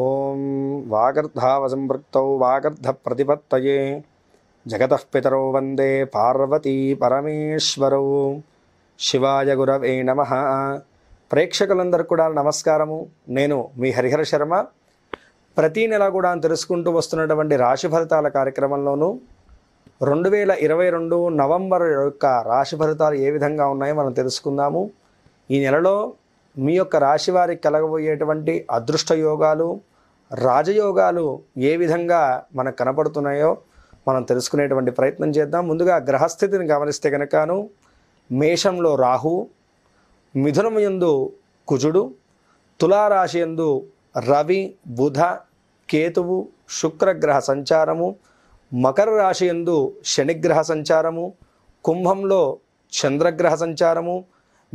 ఓం వాగర్ధావసంపృక్తౌ జగత పితరో వందే పార్వతీ పరమేశ్వరౌ శివాయ గురవే నమ ప్రేక్షకులందరూ కూడా నమస్కారము నేను మీ హరిహర శర్మ ప్రతీ నెల కూడా తెలుసుకుంటూ వస్తున్నటువంటి రాశి ఫలితాల కార్యక్రమంలోనూ రెండు వేల ఇరవై రెండు నవంబర్ యొక్క రాశి ఫలితాలు ఏ విధంగా ఉన్నాయో మనం తెలుసుకుందాము ఈ నెలలో మీ యొక్క రాశి వారికి కలగబోయేటువంటి అదృష్ట యోగాలు రాజయోగాలు ఏ విధంగా మనకు కనపడుతున్నాయో మనం తెలుసుకునేటువంటి ప్రయత్నం చేద్దాం ముందుగా గ్రహస్థితిని గమనిస్తే కనుకను మేషంలో రాహు ఎందు కుజుడు తులారాశి ఎందు రవి బుధ కేతువు శుక్రగ్రహ సంచారము మకర రాశి ఎందు శనిగ్రహ సంచారము కుంభంలో చంద్రగ్రహ సంచారము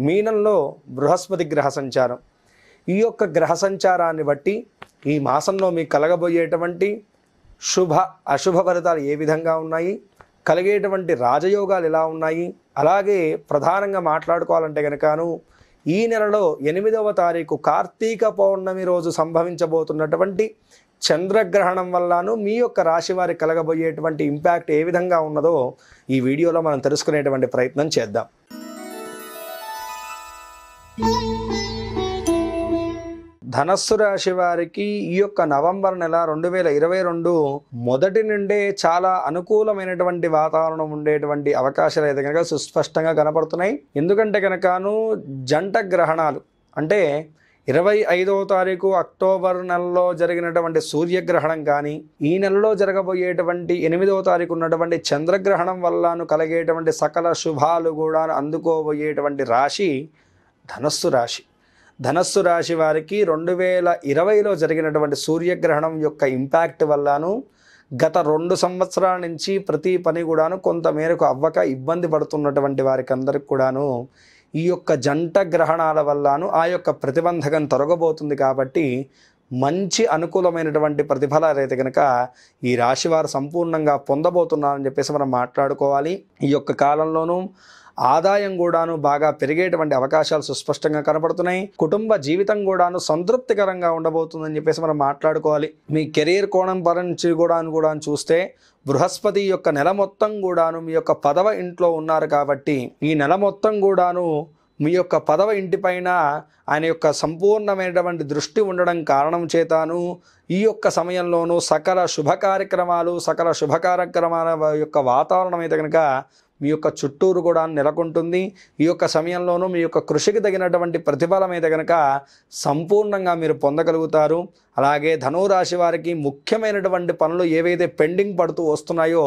మీనంలో బృహస్పతి గ్రహ సంచారం ఈ యొక్క గ్రహ సంచారాన్ని బట్టి ఈ మాసంలో మీకు కలగబోయేటువంటి శుభ అశుభ ఫలితాలు ఏ విధంగా ఉన్నాయి కలిగేటువంటి రాజయోగాలు ఎలా ఉన్నాయి అలాగే ప్రధానంగా మాట్లాడుకోవాలంటే కనుకను ఈ నెలలో ఎనిమిదవ తారీఖు కార్తీక పౌర్ణమి రోజు సంభవించబోతున్నటువంటి చంద్రగ్రహణం వల్లను మీ యొక్క రాశి వారికి కలగబోయేటువంటి ఇంపాక్ట్ ఏ విధంగా ఉన్నదో ఈ వీడియోలో మనం తెలుసుకునేటువంటి ప్రయత్నం చేద్దాం ధనస్సు రాశి వారికి ఈ యొక్క నవంబర్ నెల రెండు వేల ఇరవై రెండు మొదటి నుండే చాలా అనుకూలమైనటువంటి వాతావరణం ఉండేటువంటి అవకాశాలు అయితే కనుక సుస్పష్టంగా కనపడుతున్నాయి ఎందుకంటే కనుకను జంట గ్రహణాలు అంటే ఇరవై ఐదవ తారీఖు అక్టోబర్ నెలలో జరిగినటువంటి సూర్యగ్రహణం కానీ ఈ నెలలో జరగబోయేటువంటి ఎనిమిదవ తారీఖు ఉన్నటువంటి చంద్రగ్రహణం వల్లను కలిగేటువంటి సకల శుభాలు కూడా అందుకోబోయేటువంటి రాశి ధనస్సు రాశి ధనస్సు రాశి వారికి రెండు వేల ఇరవైలో జరిగినటువంటి సూర్యగ్రహణం యొక్క ఇంపాక్ట్ వల్లను గత రెండు సంవత్సరాల నుంచి ప్రతి పని కూడాను కొంతమేరకు అవ్వక ఇబ్బంది పడుతున్నటువంటి వారికి అందరికి కూడాను ఈ యొక్క జంట గ్రహణాల వల్లను ఆ యొక్క ప్రతిబంధకం తొలగబోతుంది కాబట్టి మంచి అనుకూలమైనటువంటి ప్రతిఫలాలైతే కనుక ఈ రాశివారు సంపూర్ణంగా పొందబోతున్నారని చెప్పేసి మనం మాట్లాడుకోవాలి ఈ యొక్క కాలంలోనూ ఆదాయం కూడాను బాగా పెరిగేటువంటి అవకాశాలు సుస్పష్టంగా కనపడుతున్నాయి కుటుంబ జీవితం కూడాను సంతృప్తికరంగా ఉండబోతుందని చెప్పేసి మనం మాట్లాడుకోవాలి మీ కెరీర్ కోణం పరించి కూడాను కూడా చూస్తే బృహస్పతి యొక్క నెల మొత్తం కూడాను మీ యొక్క పదవ ఇంట్లో ఉన్నారు కాబట్టి ఈ నెల మొత్తం కూడాను మీ యొక్క పదవ ఇంటిపైన ఆయన యొక్క సంపూర్ణమైనటువంటి దృష్టి ఉండడం కారణం చేతాను ఈ యొక్క సమయంలోనూ సకల శుభ కార్యక్రమాలు సకల శుభ కార్యక్రమాల యొక్క వాతావరణం అయితే కనుక మీ యొక్క చుట్టూరు కూడా నెలకొంటుంది ఈ యొక్క సమయంలోనూ మీ యొక్క కృషికి తగినటువంటి ప్రతిఫలం అయితే కనుక సంపూర్ణంగా మీరు పొందగలుగుతారు అలాగే ధనురాశి వారికి ముఖ్యమైనటువంటి పనులు ఏవైతే పెండింగ్ పడుతూ వస్తున్నాయో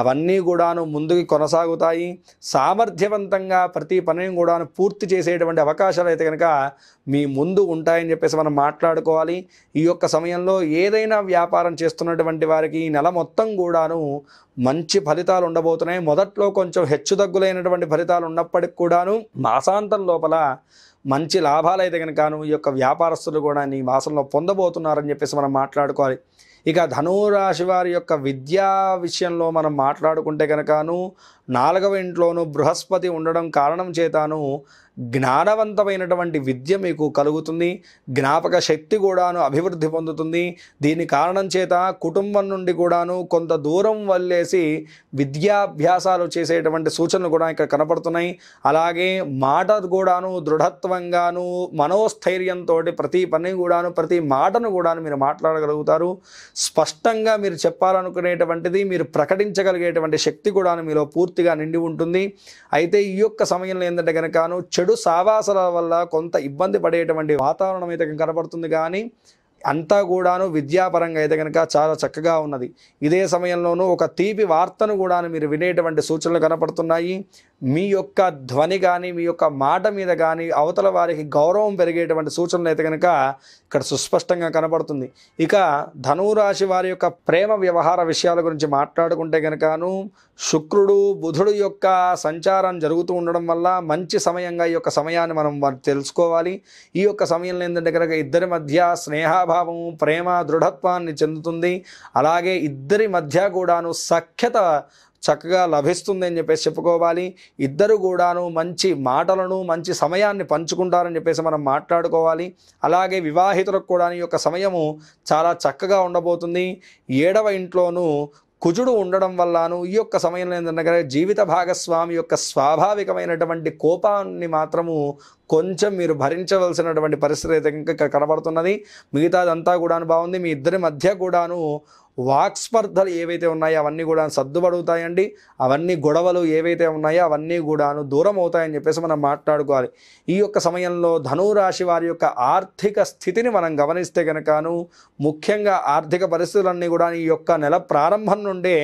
అవన్నీ కూడాను ముందుకు కొనసాగుతాయి సామర్థ్యవంతంగా ప్రతి పనిని కూడాను పూర్తి చేసేటువంటి అవకాశాలు అయితే కనుక మీ ముందు ఉంటాయని చెప్పేసి మనం మాట్లాడుకోవాలి ఈ యొక్క సమయంలో ఏదైనా వ్యాపారం చేస్తున్నటువంటి వారికి ఈ నెల మొత్తం కూడాను మంచి ఫలితాలు ఉండబోతున్నాయి మొదట్లో కొంచెం హెచ్చుతగ్గులైనటువంటి ఫలితాలు ఉన్నప్పటికి కూడాను మాసాంతం లోపల మంచి లాభాలు అయితే కనుకను ఈ యొక్క వ్యాపారస్తులు కూడా నీ మాసంలో పొందబోతున్నారని చెప్పేసి మనం మాట్లాడుకోవాలి ఇక ధనురాశి వారి యొక్క విద్యా విషయంలో మనం మాట్లాడుకుంటే కనుకను నాలుగవ ఇంట్లోనూ బృహస్పతి ఉండడం కారణం చేతాను జ్ఞానవంతమైనటువంటి విద్య మీకు కలుగుతుంది జ్ఞాపక శక్తి కూడాను అభివృద్ధి పొందుతుంది దీని కారణం చేత కుటుంబం నుండి కూడాను కొంత దూరం వల్లేసి విద్యాభ్యాసాలు చేసేటువంటి సూచనలు కూడా ఇక్కడ కనపడుతున్నాయి అలాగే మాట కూడాను దృఢత్వంగాను మనోస్థైర్యంతో ప్రతి పని కూడాను ప్రతి మాటను కూడాను మీరు మాట్లాడగలుగుతారు స్పష్టంగా మీరు చెప్పాలనుకునేటువంటిది మీరు ప్రకటించగలిగేటువంటి శక్తి కూడాను మీలో పూర్తి పూర్తిగా నిండి ఉంటుంది అయితే ఈ యొక్క సమయంలో ఏంటంటే కనుకను చెడు సావాసల వల్ల కొంత ఇబ్బంది పడేటువంటి వాతావరణం అయితే కనబడుతుంది కానీ అంతా కూడాను విద్యాపరంగా అయితే కనుక చాలా చక్కగా ఉన్నది ఇదే సమయంలోనూ ఒక తీపి వార్తను కూడాను మీరు వినేటువంటి సూచనలు కనపడుతున్నాయి మీ యొక్క ధ్వని కానీ మీ యొక్క మాట మీద కానీ అవతల వారికి గౌరవం పెరిగేటువంటి సూచనలు అయితే కనుక ఇక్కడ సుస్పష్టంగా కనపడుతుంది ఇక ధనురాశి వారి యొక్క ప్రేమ వ్యవహార విషయాల గురించి మాట్లాడుకుంటే కనుకను శుక్రుడు బుధుడు యొక్క సంచారం జరుగుతూ ఉండడం వల్ల మంచి సమయంగా ఈ యొక్క సమయాన్ని మనం తెలుసుకోవాలి ఈ యొక్క సమయంలో ఏంటంటే కనుక ఇద్దరి మధ్య స్నేహ భావము ప్రేమ దృఢత్వాన్ని చెందుతుంది అలాగే ఇద్దరి మధ్య కూడాను సఖ్యత చక్కగా లభిస్తుంది అని చెప్పేసి చెప్పుకోవాలి ఇద్దరు కూడాను మంచి మాటలను మంచి సమయాన్ని పంచుకుంటారని చెప్పేసి మనం మాట్లాడుకోవాలి అలాగే వివాహితులకు కూడా ఈ యొక్క సమయము చాలా చక్కగా ఉండబోతుంది ఏడవ ఇంట్లోనూ కుజుడు ఉండడం వల్లను ఈ యొక్క సమయంలో ఏంటంటే జీవిత భాగస్వామి యొక్క స్వాభావికమైనటువంటి కోపాన్ని మాత్రము కొంచెం మీరు భరించవలసినటువంటి పరిస్థితి అయితే ఇంకా కనబడుతున్నది మిగతాదంతా కూడాను బాగుంది మీ ఇద్దరి మధ్య కూడాను వాక్స్పర్ధలు ఏవైతే ఉన్నాయో అవన్నీ కూడా సర్దుపడుగుతాయండి అవన్నీ గొడవలు ఏవైతే ఉన్నాయో అవన్నీ కూడాను దూరం అవుతాయని చెప్పేసి మనం మాట్లాడుకోవాలి ఈ యొక్క సమయంలో ధనురాశి వారి యొక్క ఆర్థిక స్థితిని మనం గమనిస్తే కనుకను ముఖ్యంగా ఆర్థిక పరిస్థితులన్నీ కూడా ఈ యొక్క నెల ప్రారంభం నుండే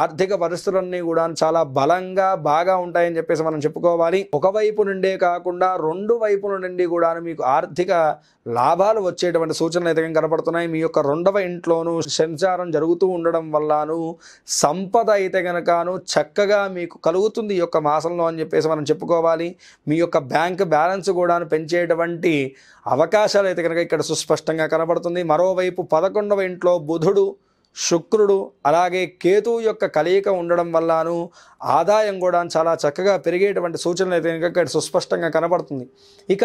ఆర్థిక పరిస్థితులన్నీ కూడా చాలా బలంగా బాగా ఉంటాయని చెప్పేసి మనం చెప్పుకోవాలి ఒకవైపు నుండే కాకుండా రెండు రెండు వైపుల నుండి కూడా మీకు ఆర్థిక లాభాలు వచ్చేటువంటి సూచనలు అయితే కనపడుతున్నాయి మీ యొక్క రెండవ ఇంట్లోనూ సంచారం జరుగుతూ ఉండడం వల్లను సంపద అయితే కనుకను చక్కగా మీకు కలుగుతుంది ఈ యొక్క మాసంలో అని చెప్పేసి మనం చెప్పుకోవాలి మీ యొక్క బ్యాంక్ బ్యాలెన్స్ కూడా పెంచేటువంటి అవకాశాలు అయితే కనుక ఇక్కడ సుస్పష్టంగా కనబడుతుంది మరోవైపు పదకొండవ ఇంట్లో బుధుడు శుక్రుడు అలాగే కేతువు యొక్క కలయిక ఉండడం వల్లను ఆదాయం కూడా చాలా చక్కగా పెరిగేటువంటి సూచనలు అయితే ఇక్కడ సుస్పష్టంగా కనబడుతుంది ఇక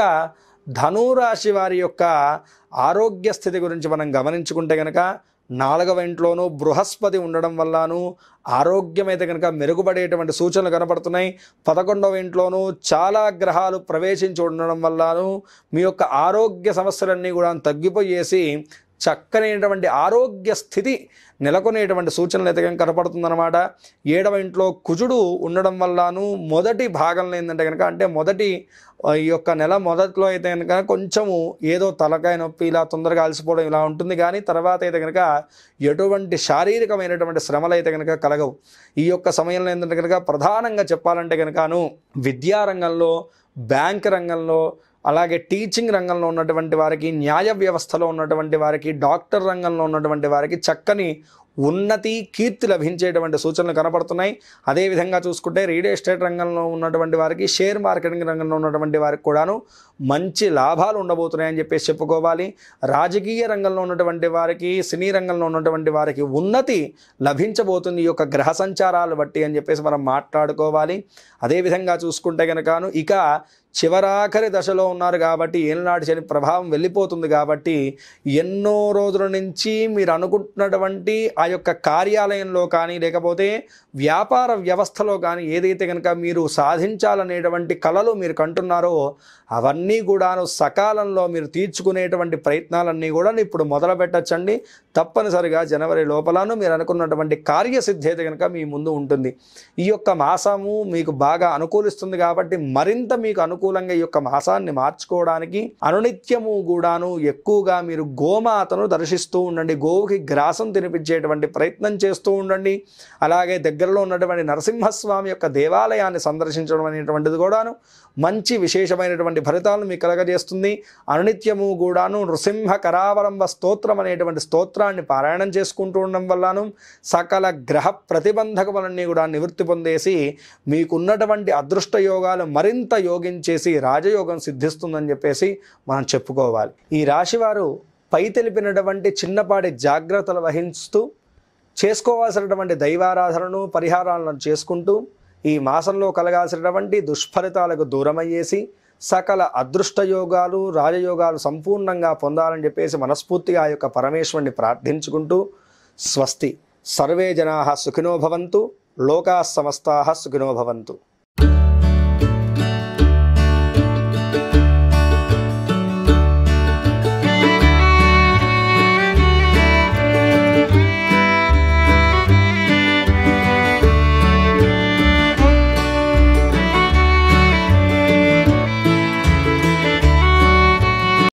ధనురాశి వారి యొక్క ఆరోగ్య స్థితి గురించి మనం గమనించుకుంటే కనుక నాలుగవ ఇంట్లోనూ బృహస్పతి ఉండడం వల్లను ఆరోగ్యం అయితే కనుక మెరుగుపడేటువంటి సూచనలు కనపడుతున్నాయి పదకొండవ ఇంట్లోనూ చాలా గ్రహాలు ప్రవేశించి ఉండడం వల్లను మీ యొక్క ఆరోగ్య సమస్యలన్నీ కూడా తగ్గిపోయేసి చక్కనైనటువంటి ఆరోగ్య స్థితి నెలకొనేటువంటి సూచనలు అయితే కనపడుతుందన్నమాట ఏడవ ఇంట్లో కుజుడు ఉండడం వల్లను మొదటి భాగంలో ఏంటంటే కనుక అంటే మొదటి ఈ యొక్క నెల మొదట్లో అయితే కనుక కొంచెము ఏదో తలకాయ నొప్పి ఇలా తొందరగా అలసిపోవడం ఇలా ఉంటుంది కానీ తర్వాత అయితే కనుక ఎటువంటి శారీరకమైనటువంటి శ్రమలు అయితే కనుక కలగవు ఈ యొక్క సమయంలో ఏంటంటే కనుక ప్రధానంగా చెప్పాలంటే కనుకను విద్యారంగంలో బ్యాంక్ రంగంలో అలాగే టీచింగ్ రంగంలో ఉన్నటువంటి వారికి న్యాయ వ్యవస్థలో ఉన్నటువంటి వారికి డాక్టర్ రంగంలో ఉన్నటువంటి వారికి చక్కని ఉన్నతి కీర్తి లభించేటువంటి సూచనలు కనబడుతున్నాయి అదేవిధంగా చూసుకుంటే రియల్ ఎస్టేట్ రంగంలో ఉన్నటువంటి వారికి షేర్ మార్కెటింగ్ రంగంలో ఉన్నటువంటి వారికి కూడాను మంచి లాభాలు ఉండబోతున్నాయి అని చెప్పేసి చెప్పుకోవాలి రాజకీయ రంగంలో ఉన్నటువంటి వారికి సినీ రంగంలో ఉన్నటువంటి వారికి ఉన్నతి లభించబోతుంది ఈ యొక్క గ్రహ సంచారాలు బట్టి అని చెప్పేసి మనం మాట్లాడుకోవాలి అదేవిధంగా చూసుకుంటే కనుకను ఇక చివరాఖరి దశలో ఉన్నారు కాబట్టి ఏనాటి శని ప్రభావం వెళ్ళిపోతుంది కాబట్టి ఎన్నో రోజుల నుంచి మీరు అనుకుంటున్నటువంటి ఆ యొక్క కార్యాలయంలో కానీ లేకపోతే వ్యాపార వ్యవస్థలో కానీ ఏదైతే కనుక మీరు సాధించాలనేటువంటి కళలు మీరు కంటున్నారో అవన్నీ కూడాను సకాలంలో మీరు తీర్చుకునేటువంటి ప్రయత్నాలన్నీ కూడా ఇప్పుడు మొదలు పెట్టచ్చండి తప్పనిసరిగా జనవరి లోపలను మీరు అనుకున్నటువంటి కార్యసిద్ధేత కనుక మీ ముందు ఉంటుంది ఈ యొక్క మాసము మీకు బాగా అనుకూలిస్తుంది కాబట్టి మరింత మీకు అనుకూలంగా ఈ యొక్క మాసాన్ని మార్చుకోవడానికి అనునిత్యము కూడాను ఎక్కువగా మీరు గోమాతను దర్శిస్తూ ఉండండి గోవుకి గ్రాసం తినిపించేటువంటి ప్రయత్నం చేస్తూ ఉండండి అలాగే దగ్గరలో ఉన్నటువంటి నరసింహస్వామి యొక్క దేవాలయాన్ని సందర్శించడం అనేటువంటిది కూడాను మంచి విశేషమైనటువంటి ఫలితాలను మీకు కలగజేస్తుంది అనునిత్యము కూడాను నృసింహ కరావరంబ స్తోత్రం అనేటువంటి స్తోత్ర మంత్రాన్ని పారాయణం చేసుకుంటూ ఉండడం వల్లను సకల గ్రహ ప్రతిబంధకములన్నీ కూడా నివృత్తి పొందేసి మీకున్నటువంటి అదృష్ట యోగాలు మరింత యోగించేసి రాజయోగం సిద్ధిస్తుందని చెప్పేసి మనం చెప్పుకోవాలి ఈ రాశివారు పై తెలిపినటువంటి చిన్నపాటి జాగ్రత్తలు వహిస్తూ చేసుకోవాల్సినటువంటి దైవారాధనను పరిహారాలను చేసుకుంటూ ఈ మాసంలో కలగాల్సినటువంటి దుష్ఫలితాలకు దూరమయ్యేసి సకల అదృష్టయోగాలు రాజయోగాలు సంపూర్ణంగా పొందాలని చెప్పేసి మనస్ఫూర్తిగా ఆ యొక్క పరమేశ్వరుని ప్రార్థించుకుంటూ స్వస్తి సర్వే జనా సుఖినో భవంతు లోకా సమస్తా సుఖినో భవంతు